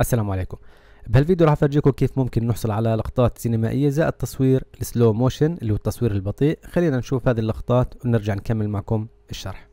السلام عليكم بهالفيديو راح افرجيكم كيف ممكن نحصل على لقطات سينمائيه زائد تصوير السلو موشن اللي هو التصوير البطيء خلينا نشوف هذه اللقطات ونرجع نكمل معكم الشرح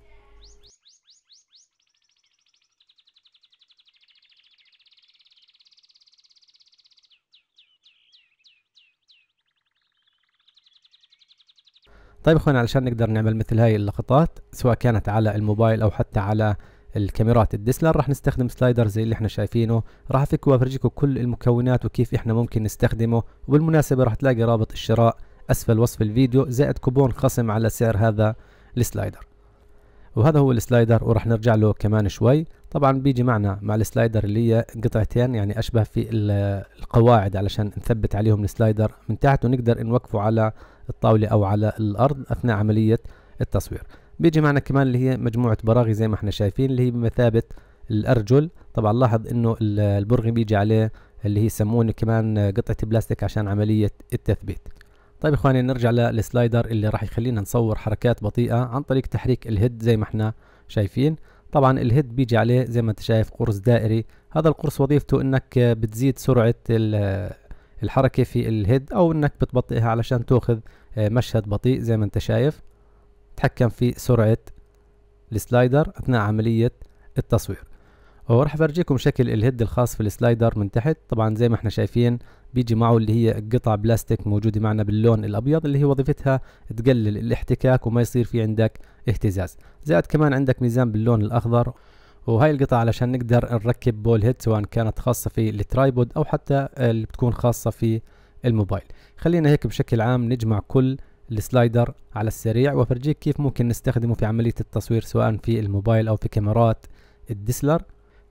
طيب اخوان علشان نقدر نعمل مثل هاي اللقطات سواء كانت على الموبايل او حتى على الكاميرات الديسلر راح نستخدم سلايدر زي اللي احنا شايفينه راح افك وافرجيكم كل المكونات وكيف احنا ممكن نستخدمه وبالمناسبة راح تلاقي رابط الشراء اسفل وصف الفيديو زائد كوبون خصم على سعر هذا السلايدر وهذا هو السلايدر وراح نرجع له كمان شوي طبعا بيجي معنا مع السلايدر اللي هي قطعتين يعني اشبه في القواعد علشان نثبت عليهم السلايدر من تحت ونقدر نوقفه على الطاولة او على الارض اثناء عملية التصوير بيجي معنا كمان اللي هي مجموعة براغي زي ما احنا شايفين اللي هي بمثابة الأرجل طبعا لاحظ انه البرغي بيجي عليه اللي هي يسمونه كمان قطعة بلاستيك عشان عملية التثبيت طيب اخواني نرجع للسلايدر اللي راح يخلينا نصور حركات بطيئة عن طريق تحريك الهيد زي ما احنا شايفين طبعا الهيد بيجي عليه زي ما انت شايف قرص دائري هذا القرص وظيفته انك بتزيد سرعة الحركة في الهيد او انك بتبطئها علشان تاخذ مشهد بطيء زي ما انت شايف تحكم في سرعة السلايدر أثناء عملية التصوير وراح أفرجيكم شكل الهيد الخاص في السلايدر من تحت طبعا زي ما احنا شايفين بيجي معه اللي هي قطع بلاستيك موجودة معنا باللون الأبيض اللي هي وظيفتها تقلل الاحتكاك وما يصير في عندك اهتزاز زائد كمان عندك ميزان باللون الأخضر وهي القطعة علشان نقدر نركب بول هيد سواء كانت خاصة في الترايبود أو حتى اللي بتكون خاصة في الموبايل خلينا هيك بشكل عام نجمع كل السلايدر على السريع وفرجيك كيف ممكن نستخدمه في عملية التصوير سواء في الموبايل او في كاميرات الديسلر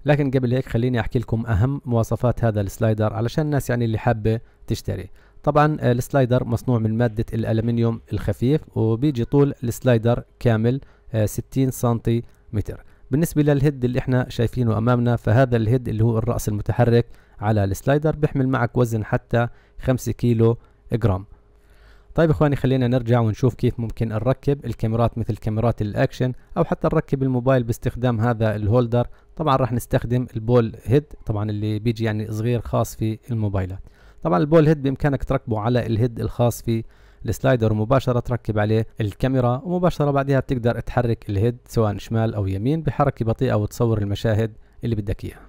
لكن قبل هيك خليني احكي لكم اهم مواصفات هذا السلايدر علشان الناس يعني اللي حابة تشتري طبعا السلايدر مصنوع من مادة الالمنيوم الخفيف وبيجي طول السلايدر كامل 60 آه، سنتيمتر بالنسبة للهيد اللي احنا شايفينه امامنا فهذا الهيد اللي هو الرأس المتحرك على السلايدر بيحمل معك وزن حتى 5 كيلو جرام طيب اخواني خلينا نرجع ونشوف كيف ممكن نركب الكاميرات مثل كاميرات الاكشن او حتى نركب الموبايل باستخدام هذا الهولدر طبعا راح نستخدم البول هيد طبعا اللي بيجي يعني صغير خاص في الموبايلات طبعا البول هيد بامكانك تركبه على الهيد الخاص في السلايدر ومباشرة تركب عليه الكاميرا ومباشرة بعدها بتقدر تحرك الهيد سواء شمال أو يمين بحركة بطيئة وتصور المشاهد اللي بدك إياها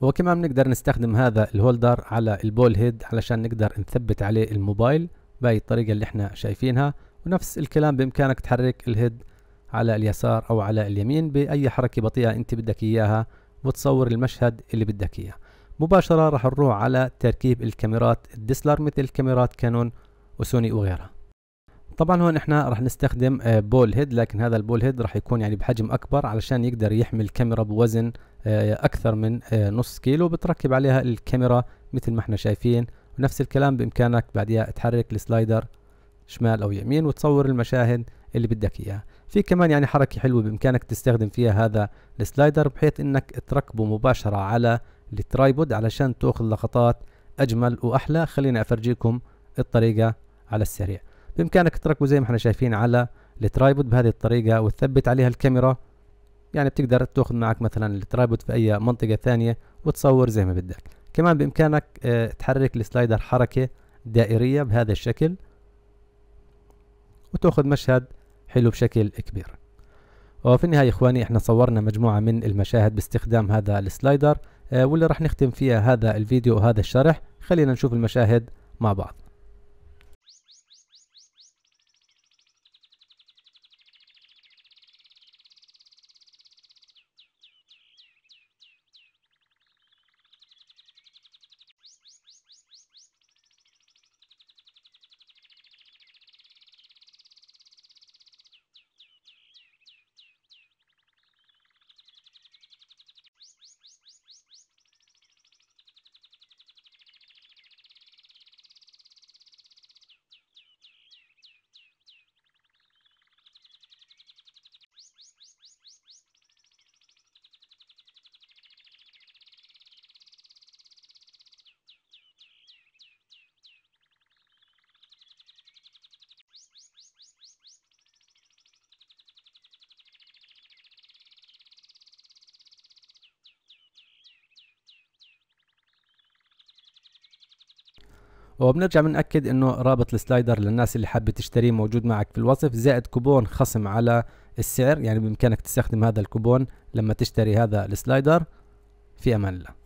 وكمان بنقدر نستخدم هذا الهولدر على البول هيد علشان نقدر نثبت عليه الموبايل بهي الطريقة اللي احنا شايفينها ونفس الكلام بإمكانك تحرك الهيد على اليسار أو على اليمين بأي حركة بطيئة أنت بدك إياها وتصور المشهد اللي بدك إياه مباشرة راح نروح على تركيب الكاميرات الدسلر مثل كاميرات كانون وسوني وغيرها طبعا هون احنا راح نستخدم آه، بول هيد لكن هذا البول هيد راح يكون يعني بحجم اكبر علشان يقدر يحمل كاميرا بوزن آه، اكثر من آه، نص كيلو بتركب عليها الكاميرا مثل ما احنا شايفين نفس الكلام بإمكانك بعدها تحرك السلايدر شمال أو يمين وتصور المشاهد اللي بدك إياها في كمان يعني حركة حلوة بإمكانك تستخدم فيها هذا السلايدر بحيث إنك تركبه مباشرة على الترايبود علشان تأخذ لقطات أجمل وأحلى خليني أفرجيكم الطريقة على السريع بإمكانك تركبه زي ما احنا شايفين على الترايبود بهذه الطريقة وتثبت عليها الكاميرا يعني بتقدر تاخذ معك مثلا الترايبود في أي منطقة ثانية وتصور زي ما بدك كمان بإمكانك آه، تحرك السلايدر حركة دائرية بهذا الشكل وتأخذ مشهد حلو بشكل كبير وفي النهاية إخواني إحنا صورنا مجموعة من المشاهد باستخدام هذا السلايدر آه، واللي راح نختم فيها هذا الفيديو وهذا الشرح خلينا نشوف المشاهد مع بعض وبنرجع بنأكد انه رابط السلايدر للناس اللي حابه تشتريه موجود معك في الوصف زائد كوبون خصم على السعر يعني بامكانك تستخدم هذا الكوبون لما تشتري هذا السلايدر في امان الله